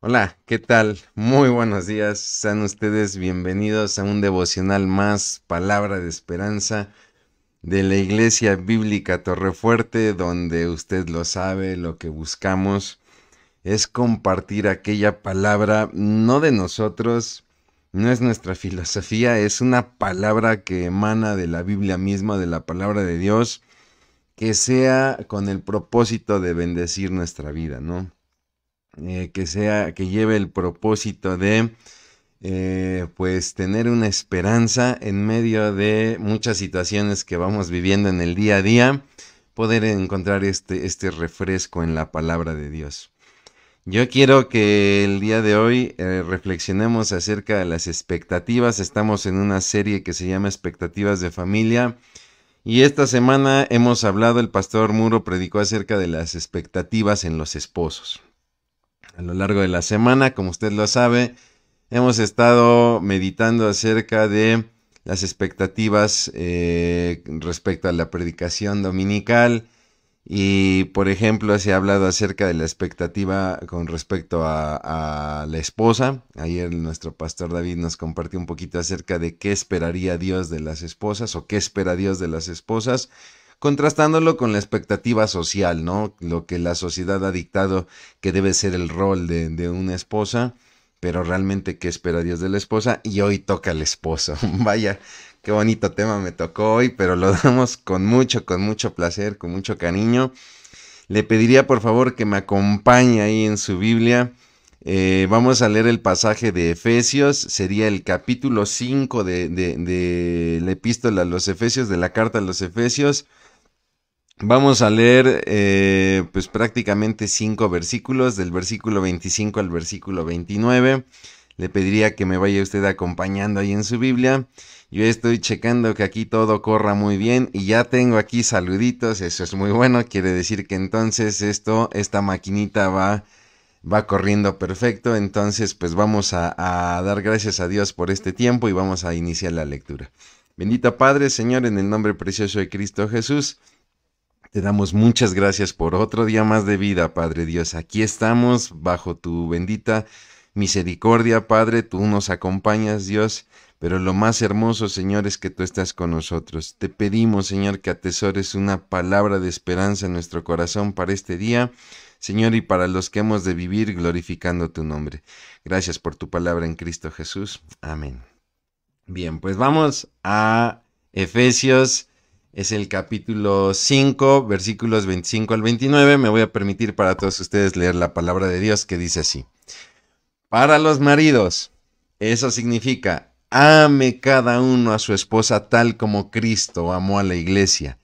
Hola, ¿qué tal? Muy buenos días. Sean ustedes bienvenidos a un devocional más, palabra de esperanza de la Iglesia Bíblica Torrefuerte, donde usted lo sabe, lo que buscamos es compartir aquella palabra, no de nosotros, no es nuestra filosofía, es una palabra que emana de la Biblia misma, de la palabra de Dios, que sea con el propósito de bendecir nuestra vida, ¿no? Eh, que sea, que lleve el propósito de eh, pues tener una esperanza en medio de muchas situaciones que vamos viviendo en el día a día, poder encontrar este, este refresco en la palabra de Dios. Yo quiero que el día de hoy eh, reflexionemos acerca de las expectativas. Estamos en una serie que se llama Expectativas de Familia. Y esta semana hemos hablado, el pastor Muro predicó acerca de las expectativas en los esposos a lo largo de la semana, como usted lo sabe, hemos estado meditando acerca de las expectativas eh, respecto a la predicación dominical y, por ejemplo, se ha hablado acerca de la expectativa con respecto a la esposa. Ayer nuestro pastor David nos compartió un poquito acerca de qué esperaría Dios de las esposas o qué espera Dios de las esposas contrastándolo con la expectativa social, ¿no? Lo que la sociedad ha dictado que debe ser el rol de, una esposa, pero realmente qué espera Dios de la esposa y hoy toca el esposo. Vaya, qué bonito tema me tocó hoy, pero lo damos con mucho, con mucho placer, con mucho cariño. Le pediría por favor que me acompañe ahí en su Biblia. Eh, vamos a leer el pasaje de Efesios, sería el capítulo 5 de, de, de, la epístola a los Efesios, de la carta a los Efesios. Vamos a leer eh, pues prácticamente cinco versículos, del versículo 25 al versículo 29. Le pediría que me vaya usted acompañando ahí en su Biblia. Yo estoy checando que aquí todo corra muy bien y ya tengo aquí saluditos, eso es muy bueno, quiere decir que entonces esto, esta maquinita va, va corriendo perfecto, entonces pues vamos a, a dar gracias a Dios por este tiempo y vamos a iniciar la lectura. Bendito Padre, Señor, en el nombre precioso de Cristo Jesús. Te damos muchas gracias por otro día más de vida, Padre Dios. Aquí estamos bajo tu bendita misericordia, Padre. Tú nos acompañas, Dios. Pero lo más hermoso, Señor, es que tú estás con nosotros. Te pedimos, Señor, que atesores una palabra de esperanza en nuestro corazón para este día, Señor, y para los que hemos de vivir glorificando tu nombre. Gracias por tu palabra en Cristo Jesús. Amén. Bien, pues vamos a Efesios es el capítulo 5, versículos 25 al 29. Me voy a permitir para todos ustedes leer la palabra de Dios que dice así. Para los maridos, eso significa, ame cada uno a su esposa tal como Cristo amó a la iglesia.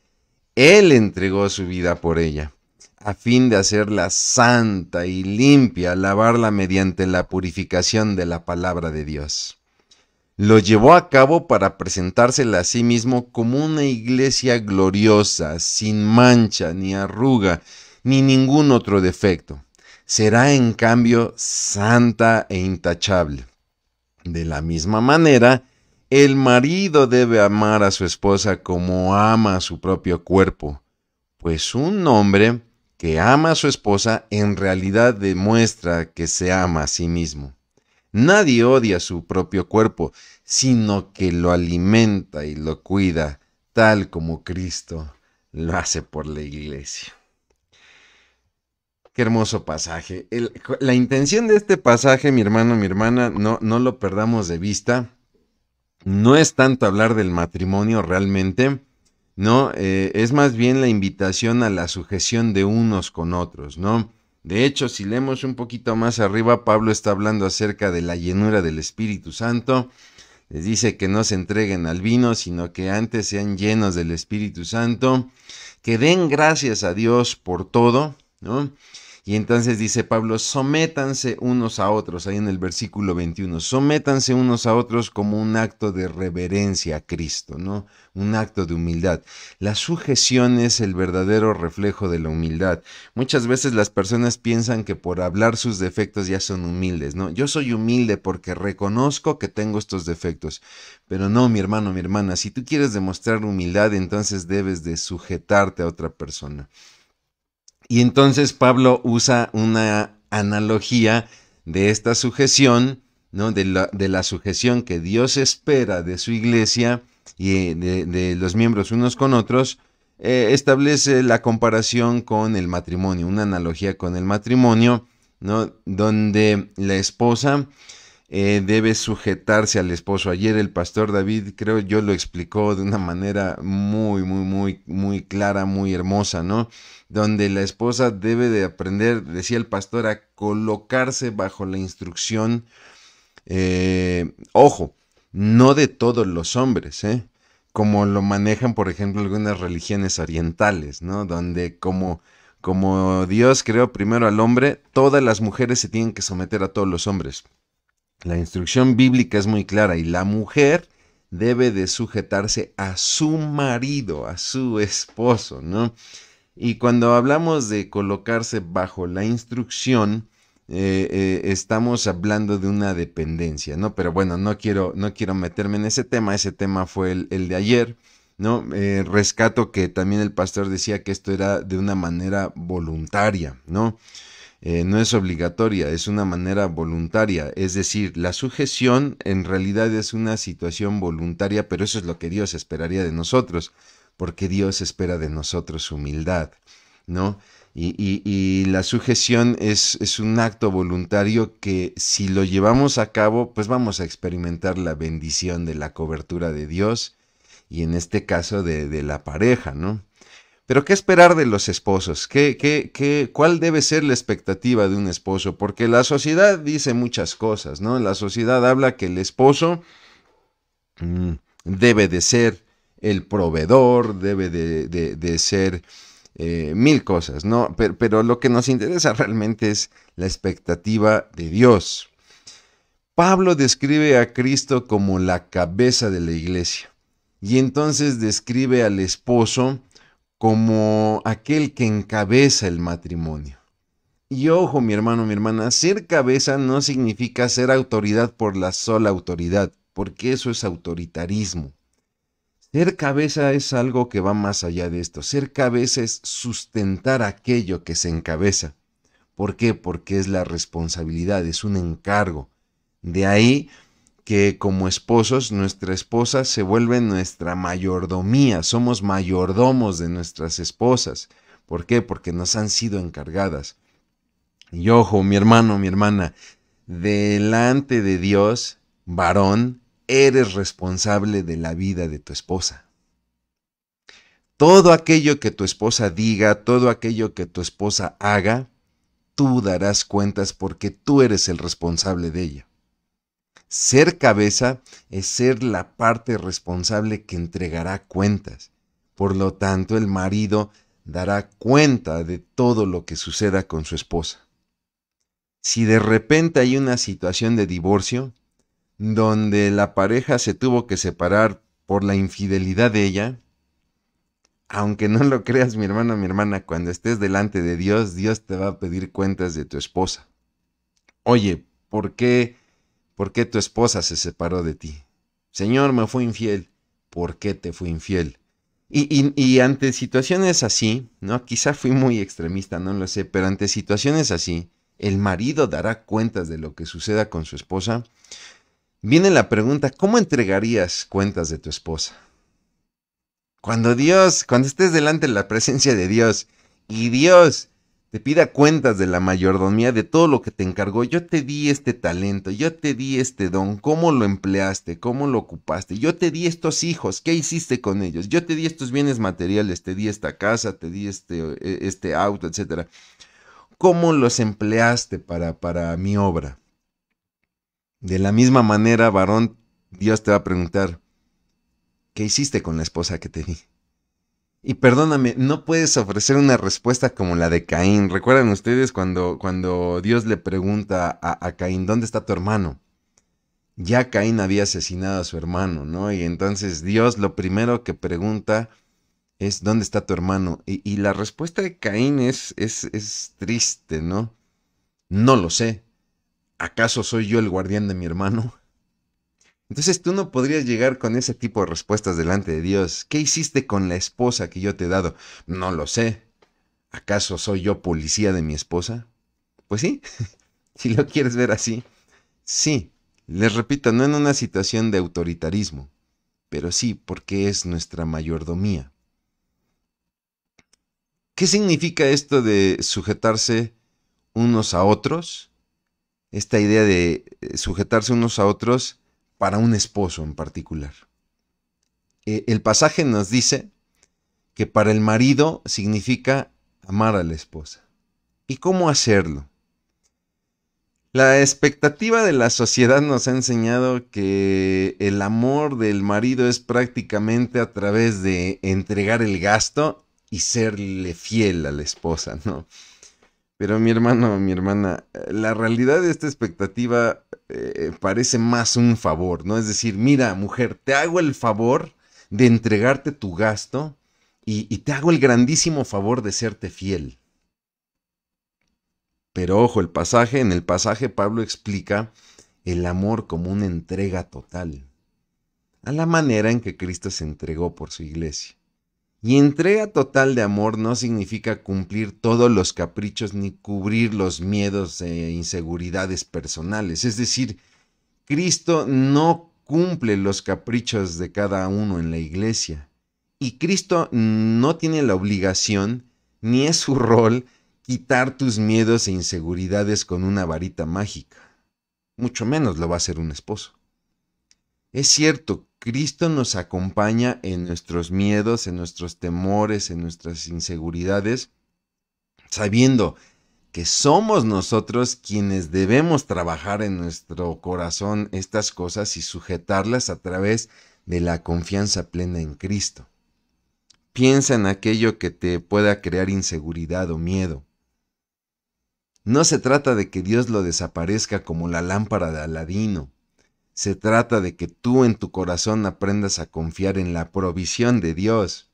Él entregó su vida por ella, a fin de hacerla santa y limpia, lavarla mediante la purificación de la palabra de Dios lo llevó a cabo para presentársela a sí mismo como una iglesia gloriosa, sin mancha, ni arruga, ni ningún otro defecto. Será en cambio santa e intachable. De la misma manera, el marido debe amar a su esposa como ama a su propio cuerpo, pues un hombre que ama a su esposa en realidad demuestra que se ama a sí mismo. Nadie odia su propio cuerpo, sino que lo alimenta y lo cuida, tal como Cristo lo hace por la iglesia. Qué hermoso pasaje. la intención de este pasaje, mi hermano, mi hermana, no, no lo perdamos de vista. No es tanto hablar del matrimonio realmente, ¿no? Eh, es más bien la invitación a la sujeción de unos con otros, ¿no? De hecho, si leemos un poquito más arriba, Pablo está hablando acerca de la llenura del Espíritu Santo. Les dice que no se entreguen al vino, sino que antes sean llenos del Espíritu Santo, que den gracias a Dios por todo, ¿no? Y entonces dice Pablo, sométanse unos a otros, ahí en el versículo 21, sométanse unos a otros como un acto de reverencia a Cristo, ¿no? Un acto de humildad. La sujeción es el verdadero reflejo de la humildad. Muchas veces las personas piensan que por hablar sus defectos ya son humildes, ¿no? Yo soy humilde porque reconozco que tengo estos defectos. Pero no, mi hermano, mi hermana, si tú quieres demostrar humildad, entonces debes de sujetarte a otra persona. Y entonces Pablo usa una analogía de esta sujeción, ¿no? de, la, sujeción que Dios espera de su iglesia y eh, de, los miembros unos con otros, eh, establece la comparación con el matrimonio, una analogía con el matrimonio, ¿no? donde la esposa eh, debe sujetarse al esposo. Ayer el pastor David, creo yo, lo explicó de una manera muy, muy, muy, muy clara, muy hermosa, ¿no? Donde la esposa debe de aprender, decía el pastor, a colocarse bajo la instrucción, eh, ojo, no de todos los hombres, ¿eh? como lo manejan, por ejemplo, algunas religiones orientales, ¿no? Donde como, como Dios creó primero al hombre, todas las mujeres se tienen que someter a todos los hombres. La instrucción bíblica es muy clara y la mujer debe de sujetarse a su marido, a su esposo, ¿no? Y cuando hablamos de colocarse bajo la instrucción, eh, eh, estamos hablando de una dependencia, ¿no? Pero bueno, no quiero, no quiero meterme en ese tema, ese tema fue el, de ayer, ¿no? Eh, rescato que también el pastor decía que esto era de una manera voluntaria, ¿no? Eh, no es obligatoria, es una manera voluntaria. Es decir, la sujeción en realidad es una situación voluntaria, pero eso es lo que Dios esperaría de nosotros, porque Dios espera de nosotros humildad, ¿no? Y, la sujeción es, es un acto voluntario que si lo llevamos a cabo, pues vamos a experimentar la bendición de la cobertura de Dios y en este caso de, de la pareja, ¿no? Pero ¿qué esperar de los esposos? ¿Qué, qué, qué, ¿Cuál debe ser la expectativa de un esposo? Porque la sociedad dice muchas cosas, ¿no? La sociedad habla que el esposo mm, debe de ser el proveedor, debe de, ser eh, mil cosas, ¿no? Pero, pero lo que nos interesa realmente es la expectativa de Dios. Pablo describe a Cristo como la cabeza de la iglesia y entonces describe al esposo como aquel que encabeza el matrimonio. Y ojo, mi hermano, mi hermana, ser cabeza no significa ser autoridad por la sola autoridad, porque eso es autoritarismo. Ser cabeza es algo que va más allá de esto. Ser cabeza es sustentar aquello que se encabeza. ¿Por qué? Porque es la responsabilidad, es un encargo. De ahí que como esposos nuestra esposa se vuelve nuestra mayordomía, somos mayordomos de nuestras esposas. ¿Por qué? Porque nos han sido encargadas. Y ojo, mi hermano, mi hermana, delante de Dios, varón, eres responsable de la vida de tu esposa. Todo aquello que tu esposa diga, todo aquello que tu esposa haga, tú darás cuentas porque tú eres el responsable de ella. Ser cabeza es ser la parte responsable que entregará cuentas. Por lo tanto, el marido dará cuenta de todo lo que suceda con su esposa. Si de repente hay una situación de divorcio, donde la pareja se tuvo que separar por la infidelidad de ella, aunque no lo creas mi hermano, mi hermana, cuando estés delante de Dios, Dios te va a pedir cuentas de tu esposa. Oye, ¿por qué ¿Por qué tu esposa se separó de ti? Señor, me fue infiel. ¿Por qué te fui infiel? Y, ante situaciones así, ¿no? Quizá fui muy extremista, no lo sé, pero ante situaciones así, el marido dará cuentas de lo que suceda con su esposa. Viene la pregunta, ¿cómo entregarías cuentas de tu esposa? Cuando Dios, cuando estés delante de la presencia de Dios y Dios te pida cuentas de la mayordomía, de todo lo que te encargó. Yo te di este talento, yo te di este don, cómo lo empleaste, cómo lo ocupaste, yo te di estos hijos, ¿qué hiciste con ellos? Yo te di estos bienes materiales, te di esta casa, te di este, e, este auto, etc. ¿Cómo los empleaste para, para mi obra? De la misma manera, varón, Dios te va a preguntar, ¿qué hiciste con la esposa que te di? Y perdóname, no puedes ofrecer una respuesta como la de Caín. ¿Recuerdan ustedes cuando, cuando Dios le pregunta a, Caín, ¿dónde está tu hermano? Ya Caín había asesinado a su hermano, ¿no? Y entonces Dios lo primero que pregunta es, ¿dónde está tu hermano? Y, la respuesta de Caín es, es, es triste, ¿no? No lo sé. ¿Acaso soy yo el guardián de mi hermano? Entonces tú no podrías llegar con ese tipo de respuestas delante de Dios. ¿Qué hiciste con la esposa que yo te he dado? No lo sé. ¿Acaso soy yo policía de mi esposa? Pues sí, si lo quieres ver así. Sí, les repito, no en una situación de autoritarismo, pero sí porque es nuestra mayordomía. ¿Qué significa esto de sujetarse unos a otros? Esta idea de eh, sujetarse unos a otros para un esposo en particular. Eh, el pasaje nos dice que para el marido significa amar a la esposa. ¿Y cómo hacerlo? La expectativa de la sociedad nos ha enseñado que el amor del marido es prácticamente a través de entregar el gasto y serle fiel a la esposa, ¿no? Pero mi hermano, mi hermana, eh, la realidad de esta expectativa eh, parece más un favor, ¿no? Es decir, mira, mujer, te hago el favor de entregarte tu gasto y, y te hago el grandísimo favor de serte fiel. Pero ojo, el pasaje, en el pasaje Pablo explica el amor como una entrega total, a la manera en que Cristo se entregó por su iglesia. Y entrega total de amor no significa cumplir todos los caprichos ni cubrir los miedos e inseguridades personales. Es decir, Cristo no cumple los caprichos de cada uno en la iglesia. Y Cristo no tiene la obligación, ni es su rol, quitar tus miedos e inseguridades con una varita mágica. Mucho menos lo va a hacer un esposo. Es cierto, Cristo nos acompaña en nuestros miedos, en nuestros temores, en nuestras inseguridades, sabiendo que somos nosotros quienes debemos trabajar en nuestro corazón estas cosas y sujetarlas a través de la confianza plena en Cristo. Piensa en aquello que te pueda crear inseguridad o miedo. No se trata de que Dios lo desaparezca como la lámpara de Aladino, se trata de que tú en tu corazón aprendas a confiar en la provisión de Dios,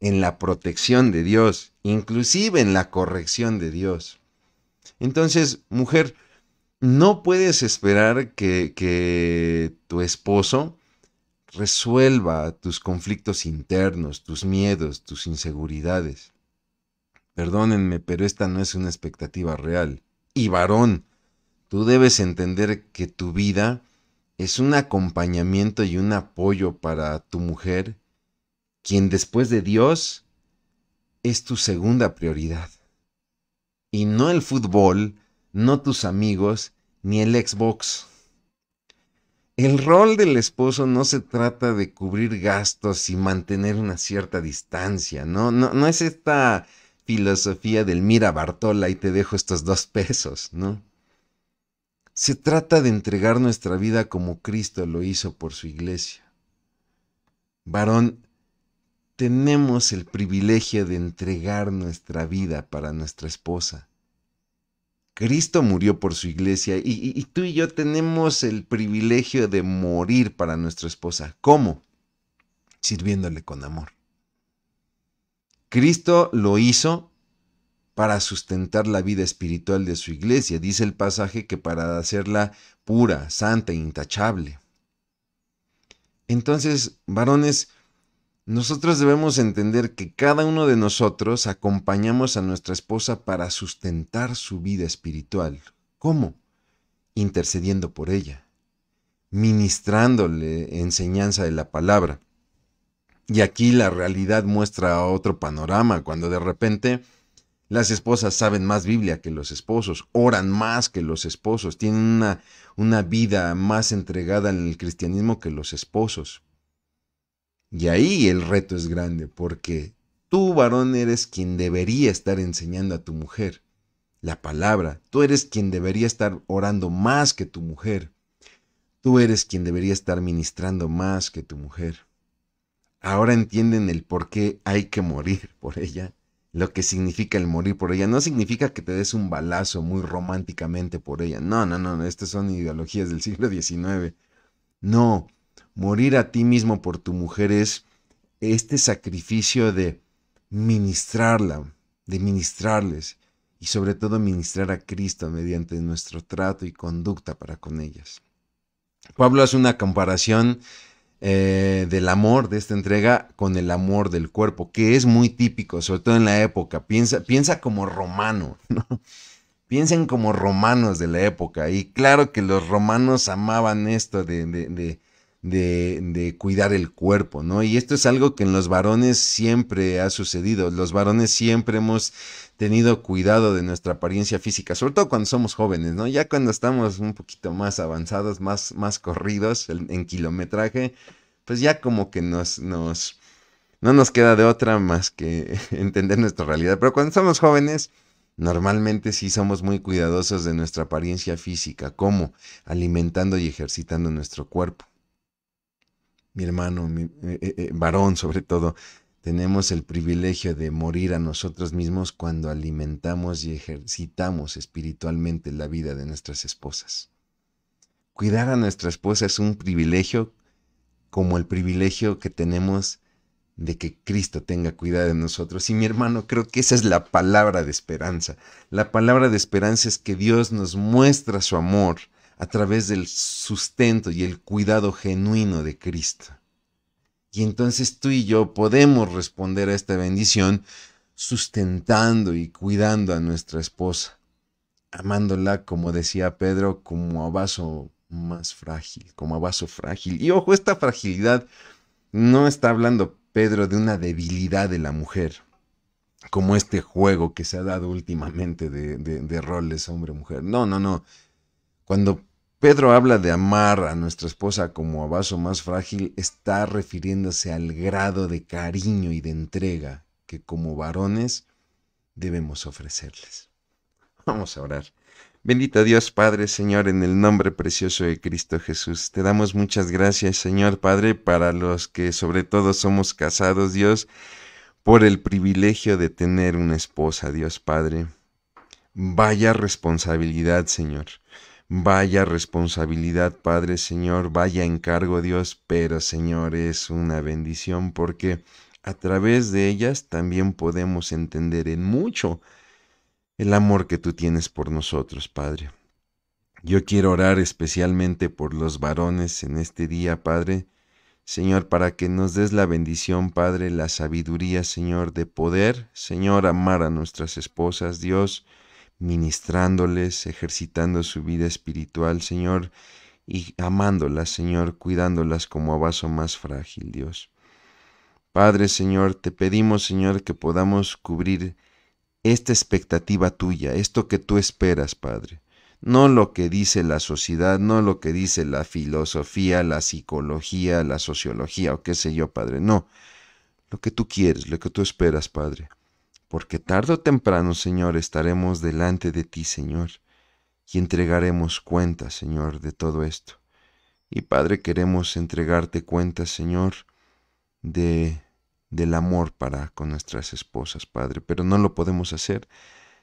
en la protección de Dios, inclusive en la corrección de Dios. Entonces, mujer, no puedes esperar que, que tu esposo resuelva tus conflictos internos, tus miedos, tus inseguridades. Perdónenme, pero esta no es una expectativa real. Y varón, tú debes entender que tu vida es un acompañamiento y un apoyo para tu mujer, quien después de Dios es tu segunda prioridad. Y no el fútbol, no tus amigos, ni el Xbox. El rol del esposo no se trata de cubrir gastos y mantener una cierta distancia, ¿no? No, no es esta filosofía del mira Bartola y te dejo estos dos pesos, ¿no? Se trata de entregar nuestra vida como Cristo lo hizo por su iglesia. Varón, tenemos el privilegio de entregar nuestra vida para nuestra esposa. Cristo murió por su iglesia y, tú y yo tenemos el privilegio de morir para nuestra esposa. ¿Cómo? Sirviéndole con amor. Cristo lo hizo para sustentar la vida espiritual de su iglesia. Dice el pasaje que para hacerla pura, santa e intachable. Entonces, varones, nosotros debemos entender que cada uno de nosotros acompañamos a nuestra esposa para sustentar su vida espiritual. ¿Cómo? Intercediendo por ella, ministrándole enseñanza de la palabra. Y aquí la realidad muestra otro panorama, cuando de repente las esposas saben más Biblia que los esposos, oran más que los esposos, tienen una, una vida más entregada en el cristianismo que los esposos. Y ahí el reto es grande, porque tú, varón, eres quien debería estar enseñando a tu mujer la palabra. Tú eres quien debería estar orando más que tu mujer. Tú eres quien debería estar ministrando más que tu mujer. Ahora entienden el por qué hay que morir por ella lo que significa el morir por ella. No significa que te des un balazo muy románticamente por ella. No, no, no, estas son ideologías del siglo XIX. No, morir a ti mismo por tu mujer es este sacrificio de ministrarla, de ministrarles y sobre todo ministrar a Cristo mediante nuestro trato y conducta para con ellas. Pablo hace una comparación eh, del amor de esta entrega con el amor del cuerpo, que es muy típico, sobre todo en la época. Piensa, piensa como romano, Piensen como romanos de la época. Y claro que los romanos amaban esto de de, de, cuidar el cuerpo, ¿no? Y esto es algo que en los varones siempre ha sucedido. Los varones siempre hemos tenido cuidado de nuestra apariencia física, sobre todo cuando somos jóvenes, ¿no? Ya cuando estamos un poquito más avanzados, más, más corridos en, kilometraje, pues ya como que nos, nos, no nos queda de otra más que entender nuestra realidad. Pero cuando somos jóvenes, Normalmente sí somos muy cuidadosos de nuestra apariencia física, como alimentando y ejercitando nuestro cuerpo mi hermano, mi eh, eh, eh, varón sobre todo, tenemos el privilegio de morir a nosotros mismos cuando alimentamos y ejercitamos espiritualmente la vida de nuestras esposas. Cuidar a nuestra esposa es un privilegio como el privilegio que tenemos de que Cristo tenga cuidado de nosotros. Y mi hermano, creo que esa es la palabra de esperanza. La palabra de esperanza es que Dios nos muestra su amor a través del sustento y el cuidado genuino de Cristo. Y entonces tú y yo podemos responder a esta bendición sustentando y cuidando a nuestra esposa, amándola, como decía Pedro, como a vaso más frágil, como a vaso frágil. Y ojo, esta fragilidad no está hablando Pedro de una debilidad de la mujer, como este juego que se ha dado últimamente de, de roles hombre-mujer. No, no, no. Cuando Pedro habla de amar a nuestra esposa como a vaso más frágil, está refiriéndose al grado de cariño y de entrega que como varones debemos ofrecerles. Vamos a orar. Bendito Dios Padre, Señor, en el nombre precioso de Cristo Jesús. Te damos muchas gracias, Señor Padre, para los que sobre todo somos casados, Dios, por el privilegio de tener una esposa, Dios Padre. Vaya responsabilidad, Señor. Vaya responsabilidad, Padre Señor, vaya encargo Dios, pero Señor es una bendición porque a través de ellas también podemos entender en mucho el amor que tú tienes por nosotros, Padre. Yo quiero orar especialmente por los varones en este día, Padre. Señor, para que nos des la bendición, Padre, la sabiduría, Señor, de poder, Señor, amar a nuestras esposas, Dios, ministrándoles, ejercitando su vida espiritual, Señor, y amándolas, Señor, cuidándolas como a vaso más frágil, Dios. Padre, Señor, te pedimos, Señor, que podamos cubrir esta expectativa tuya, esto que tú esperas, Padre. No lo que dice la sociedad, no lo que dice la filosofía, la psicología, la sociología o qué sé yo, Padre. No, lo que tú quieres, lo que tú esperas, Padre porque tarde o temprano, Señor, estaremos delante de ti, Señor, y entregaremos cuenta, Señor, de todo esto. Y Padre, queremos entregarte cuentas, Señor, de del amor para con nuestras esposas, Padre, pero no lo podemos hacer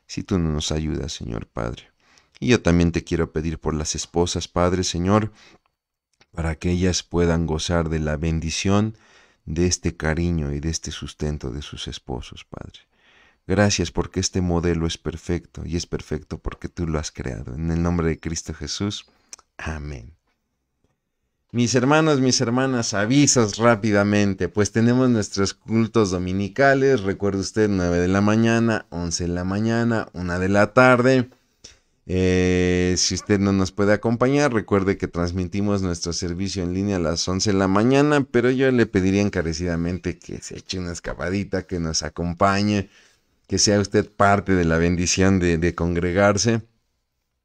si tú no nos ayudas, Señor Padre. Y yo también te quiero pedir por las esposas, Padre, Señor, para que ellas puedan gozar de la bendición de este cariño y de este sustento de sus esposos, Padre. Gracias porque este modelo es perfecto y es perfecto porque tú lo has creado. En el nombre de Cristo Jesús. Amén. Mis hermanos, mis hermanas, avisos rápidamente, pues tenemos nuestros cultos dominicales, recuerde usted 9 de la mañana, 11 de la mañana, 1 de la tarde. Eh, si usted no nos puede acompañar, recuerde que transmitimos nuestro servicio en línea a las 11 de la mañana, pero yo le pediría encarecidamente que se eche una escapadita, que nos acompañe que sea usted parte de la bendición de, congregarse.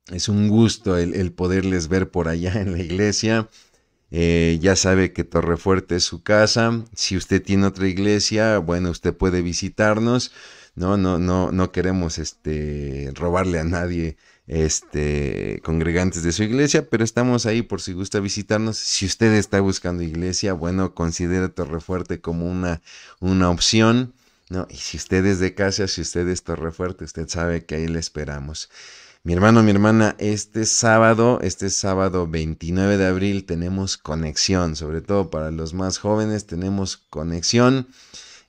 Es un gusto el, poderles ver por allá en la iglesia. Eh, ya sabe que Torrefuerte es su casa. Si usted tiene otra iglesia, bueno, usted puede visitarnos. No, no, no, no queremos este, robarle a nadie este, congregantes de su iglesia, pero estamos ahí por si gusta visitarnos. Si usted está buscando iglesia, bueno, considera Torrefuerte como una, una opción. ¿no? Y si usted es de casa, si usted es Torrefuerte, usted sabe que ahí le esperamos. Mi hermano, mi hermana, este sábado, este sábado 29 de abril tenemos conexión, sobre todo para los más jóvenes tenemos conexión.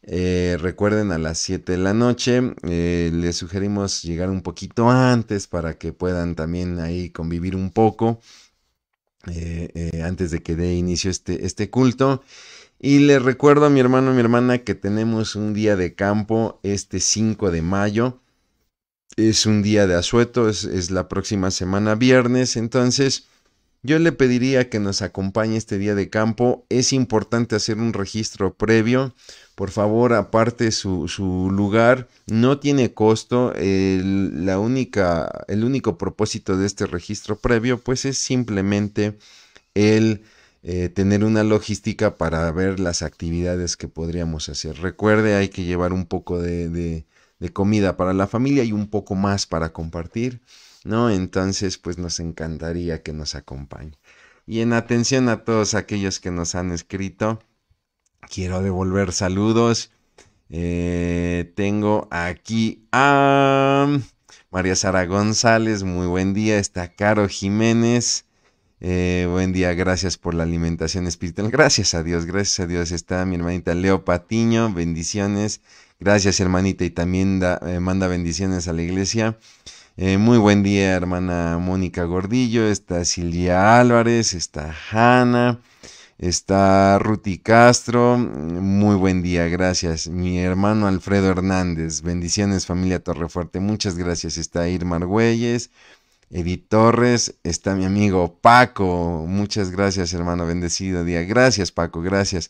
Eh, recuerden a las 7 de la noche, eh, les sugerimos llegar un poquito antes para que puedan también ahí convivir un poco eh, antes de que dé inicio este, este culto. Y le recuerdo a mi hermano y mi hermana que tenemos un día de campo este 5 de mayo. Es un día de asueto, es, la próxima semana viernes. Entonces, yo le pediría que nos acompañe este día de campo. Es importante hacer un registro previo. Por favor, aparte su, lugar. No tiene costo. El, la única, el único propósito de este registro previo, pues es simplemente el eh, tener una logística para ver las actividades que podríamos hacer. Recuerde, hay que llevar un poco de, comida para la familia y un poco más para compartir, ¿no? Entonces, pues nos encantaría que nos acompañe. Y en atención a todos aquellos que nos han escrito, quiero devolver saludos. Eh, tengo aquí a María Sara González, muy buen día. Está Caro Jiménez. Eh, buen día, gracias por la alimentación espiritual. Gracias a Dios, gracias a Dios. Está mi hermanita Leo Patiño, bendiciones. Gracias, hermanita, y también eh, manda bendiciones a la iglesia. Eh, muy buen día, hermana Mónica Gordillo. Está Silvia Álvarez, está Hanna, está Ruti Castro. Muy buen día, gracias. Mi hermano Alfredo Hernández, bendiciones, familia Torrefuerte. Muchas gracias. Está Irma Argüelles. Edith Torres, está mi amigo Paco, muchas gracias hermano, bendecido día, gracias Paco, gracias.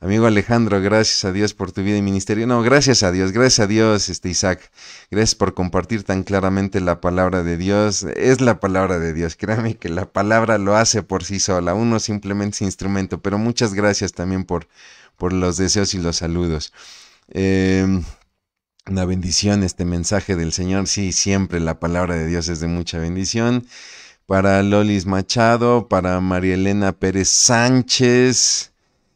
Amigo Alejandro, gracias a Dios por tu vida y ministerio. No, gracias a Dios, gracias a Dios, este Isaac. Gracias por compartir tan claramente la palabra de Dios. Es la palabra de Dios, créame que la palabra lo hace por sí sola. Uno simplemente es instrumento, pero muchas gracias también por, por los deseos y los saludos. Em, una bendición este mensaje del Señor. Sí, siempre la palabra de Dios es de mucha bendición. Para Lolis Machado, para María Elena Pérez Sánchez.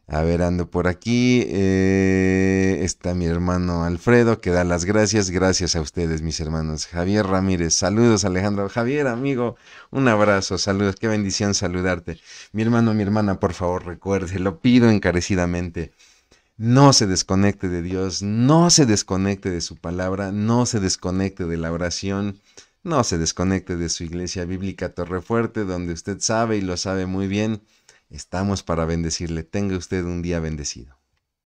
A ver, ando por aquí. Eh, está mi hermano Alfredo, que da las gracias. Gracias a ustedes, mis hermanos. Javier Ramírez, saludos Alejandro. Javier, amigo, un abrazo, saludos. Qué bendición saludarte. Mi hermano, mi hermana, por favor, recuerde, lo pido encarecidamente no se desconecte de Dios, no se desconecte de su palabra, no se desconecte de la oración, no se desconecte de su iglesia bíblica Torrefuerte, donde usted sabe y lo sabe muy bien, estamos para bendecirle. Tenga usted un día bendecido.